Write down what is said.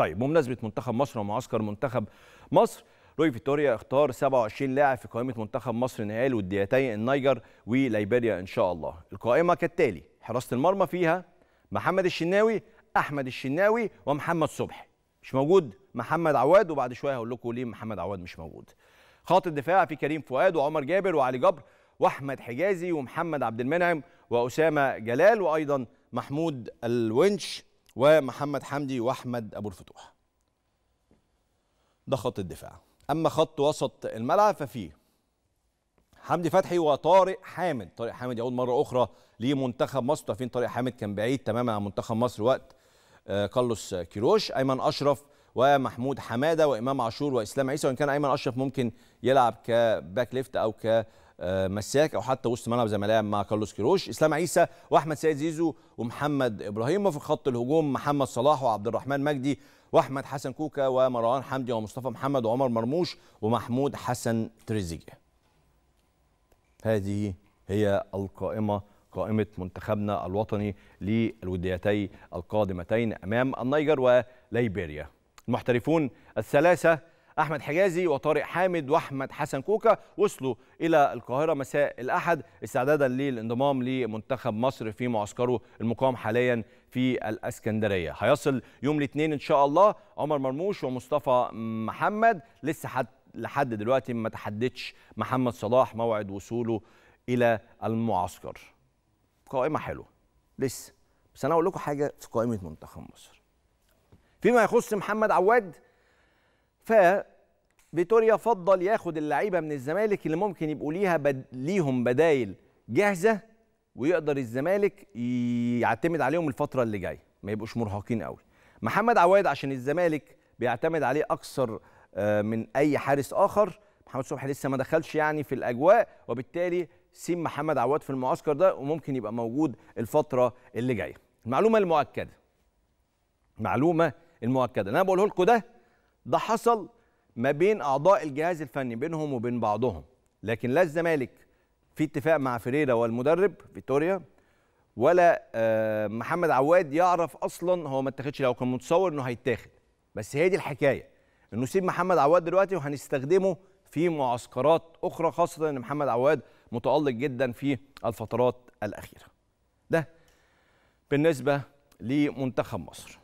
طيب بمناسبه منتخب مصر ومعسكر منتخب مصر روي فيتوريا اختار 27 لاعب في قائمه منتخب مصر نهائي وديتي النيجر وليبيريا ان شاء الله القائمه كالتالي حراسه المرمى فيها محمد الشناوي احمد الشناوي ومحمد صبحي مش موجود محمد عواد وبعد شويه هقول لكم ليه محمد عواد مش موجود خط الدفاع في كريم فؤاد وعمر جابر وعلي جبر واحمد حجازي ومحمد عبد المنعم واسامه جلال وايضا محمود الونش ومحمد حمدي واحمد ابو الفتوح ده خط الدفاع اما خط وسط الملعب ففيه حمدي فتحي وطارق حامد طارق حامد يعود مره اخرى لمنتخب مصر عارفين طارق حامد كان بعيد تماما عن منتخب مصر وقت آه، كارلوس كيروش ايمن اشرف ومحمود حماده وامام عاشور واسلام عيسى وان كان ايمن اشرف ممكن يلعب كباك ليفت او ك آه، مساك او حتى وسط ملعب زي ما لعب مع كارلوس كيروش اسلام عيسى واحمد سيد زيزو ومحمد ابراهيم وفي خط الهجوم محمد صلاح وعبد الرحمن مجدي واحمد حسن كوكا ومروان حمدي ومصطفى محمد وعمر مرموش ومحمود حسن تريزيجيه هذه هي القائمه قائمه منتخبنا الوطني للوديتي القادمتين امام النيجر وليبيريا المحترفون الثلاثه احمد حجازي وطارق حامد واحمد حسن كوكا وصلوا الى القاهره مساء الاحد استعدادا للانضمام لمنتخب مصر في معسكره المقام حاليا في الاسكندريه هيصل يوم الاثنين ان شاء الله عمر مرموش ومصطفى محمد لسه حد لحد دلوقتي ما تحددش محمد صلاح موعد وصوله الى المعسكر قائمه حلوه لسه بس انا اقول لكم حاجه في قائمه منتخب مصر فيما يخص محمد عواد ف فيتوريا فضل ياخد اللعيبه من الزمالك اللي ممكن يبقوا ليها بد... ليهم بدايل جاهزه ويقدر الزمالك يعتمد عليهم الفتره اللي جايه ما يبقوش مرهقين قوي محمد عواد عشان الزمالك بيعتمد عليه اكثر آه، من اي حارس اخر محمد صبحي لسه ما دخلش يعني في الاجواء وبالتالي سيم محمد عواد في المعسكر ده وممكن يبقى موجود الفتره اللي جايه المعلومه المؤكده معلومه المؤكده اللي انا بقوله لكم ده ده حصل ما بين اعضاء الجهاز الفني بينهم وبين بعضهم لكن لا الزمالك في اتفاق مع فيريرا والمدرب فيتوريا ولا آه، محمد عواد يعرف اصلا هو ما اتخذش لو كان متصور انه هيتاخد بس هي دي الحكايه انه سيب محمد عواد دلوقتي وهنستخدمه في معسكرات اخرى خاصه ان محمد عواد متالق جدا في الفترات الاخيره ده بالنسبه لمنتخب مصر